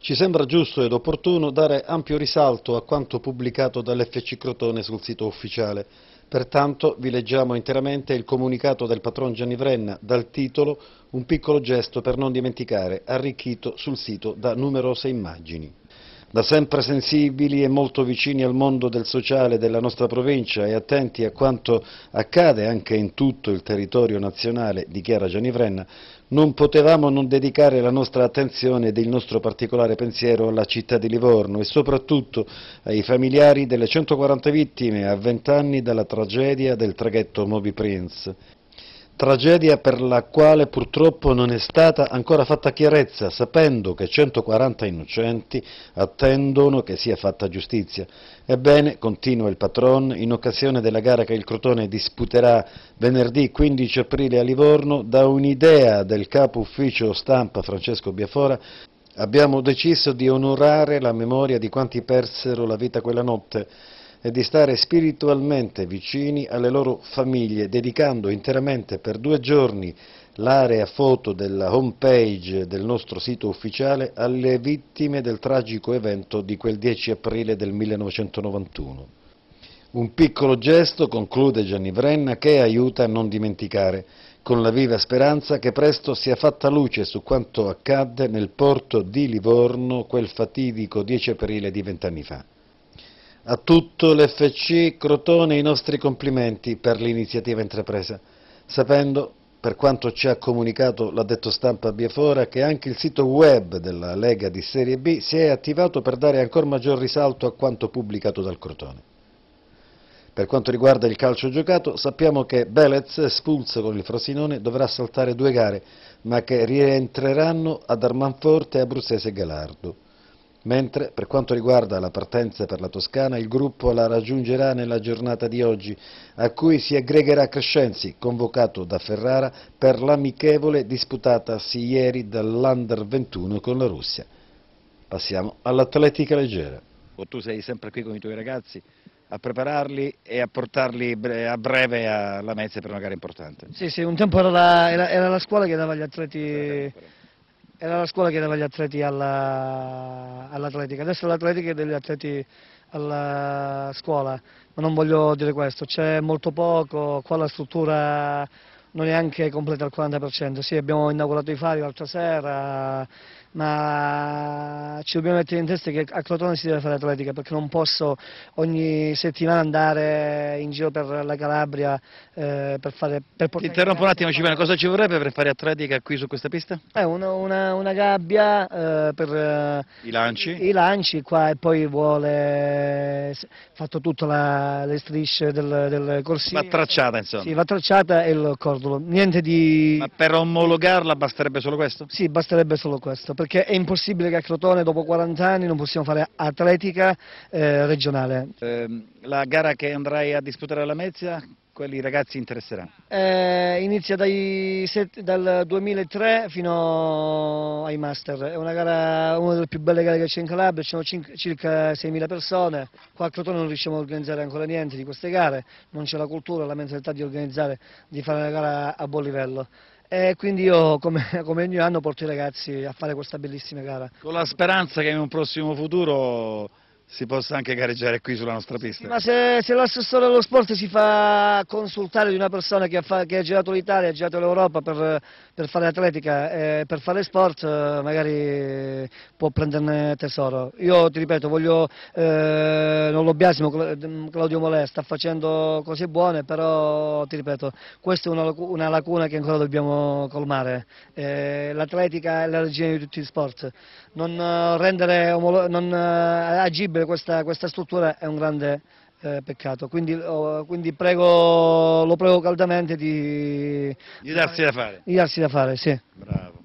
Ci sembra giusto ed opportuno dare ampio risalto a quanto pubblicato dall'FC Crotone sul sito ufficiale. Pertanto vi leggiamo interamente il comunicato del patron Gianni Vrenna dal titolo Un piccolo gesto per non dimenticare, arricchito sul sito da numerose immagini da sempre sensibili e molto vicini al mondo del sociale della nostra provincia e attenti a quanto accade anche in tutto il territorio nazionale, dichiara Gianni Vrenna, non potevamo non dedicare la nostra attenzione ed il nostro particolare pensiero alla città di Livorno e soprattutto ai familiari delle 140 vittime a 20 anni dalla tragedia del traghetto Moby Prince tragedia per la quale purtroppo non è stata ancora fatta chiarezza, sapendo che 140 innocenti attendono che sia fatta giustizia. Ebbene, continua il patron, in occasione della gara che il Crotone disputerà venerdì 15 aprile a Livorno, da un'idea del capo ufficio stampa Francesco Biafora, abbiamo deciso di onorare la memoria di quanti persero la vita quella notte, e di stare spiritualmente vicini alle loro famiglie, dedicando interamente per due giorni l'area foto della homepage del nostro sito ufficiale alle vittime del tragico evento di quel 10 aprile del 1991. Un piccolo gesto, conclude Gianni Vrenna, che aiuta a non dimenticare, con la viva speranza che presto sia fatta luce su quanto accadde nel porto di Livorno quel fatidico 10 aprile di vent'anni fa. A tutto l'FC Crotone i nostri complimenti per l'iniziativa intrapresa, sapendo, per quanto ci ha comunicato l'addetto stampa Biefora, che anche il sito web della Lega di Serie B si è attivato per dare ancora maggior risalto a quanto pubblicato dal Crotone. Per quanto riguarda il calcio giocato, sappiamo che Belez, espulso con il Frosinone, dovrà saltare due gare, ma che rientreranno ad Armanforte, e Abruzzese e Galardo. Mentre per quanto riguarda la partenza per la Toscana, il gruppo la raggiungerà nella giornata di oggi, a cui si aggregherà Crescenzi, convocato da Ferrara per l'amichevole disputatasi ieri dall'Under 21 con la Russia. Passiamo all'atletica leggera. Tu sei sempre qui con i tuoi ragazzi, a prepararli e a portarli a breve alla mezza per una gara importante. Sì, sì, un tempo era la, era, era la scuola che dava gli atleti era la scuola che dava gli atleti all'atletica, all adesso è l'atletica degli atleti alla scuola, ma non voglio dire questo, c'è molto poco, qua la struttura non è neanche completa al 40%, sì abbiamo inaugurato i fari l'altra sera, ma ci dobbiamo mettere in testa che a Crotone si deve fare atletica perché non posso ogni settimana andare in giro per la Calabria eh, per fare... Per Ti interrompo un attimo Civana, cosa ci vorrebbe per fare atletica qui su questa pista? Eh, una, una, una, gabbia eh, per eh, I lanci. I, i lanci qua e poi vuole fatto tutte le strisce del, del corsivo. Va tracciata insomma. Sì, va tracciata e il corso cordolo, niente di... Ma per omologarla basterebbe solo questo? Sì, basterebbe solo questo, perché è impossibile che a Crotone dopo 40 anni non possiamo fare atletica eh, regionale. Eh, la gara che andrai a disputare alla Mezia, quelli ragazzi interesseranno? Eh, inizia set, dal 2003 fino ai Master, è una gara, una delle più belle gare che c'è in Calabria, ci sono circa 6.000 persone, qua a Crotone non riusciamo a organizzare ancora niente di queste gare, non c'è la cultura, la mentalità di organizzare, di fare una gara a buon livello. E quindi io come, come, ogni anno porto i ragazzi a fare questa bellissima gara. Con la speranza che in un prossimo futuro si possa anche gareggiare qui sulla nostra pista. Sì, ma se, se l'assessore dello sport si fa consultare di una persona che, ha, che ha girato l'Italia, ha girato l'Europa per, per, fare atletica, eh, per fare sport, eh, magari può prenderne tesoro. Io ti ripeto, voglio, eh, non lo biasimo, mm, Claudio Molè sta facendo cose buone, però ti ripeto, questa è una, una lacuna che ancora dobbiamo colmare. Eh, l'atletica è la regina di tutti gli sport. Non eh, rendere non, eh, agibile perdere questa, questa struttura è un grande eh, peccato, quindi, oh, quindi prego, lo prego caldamente di, di darsi da fare. Di darsi da fare, sì. Bravo.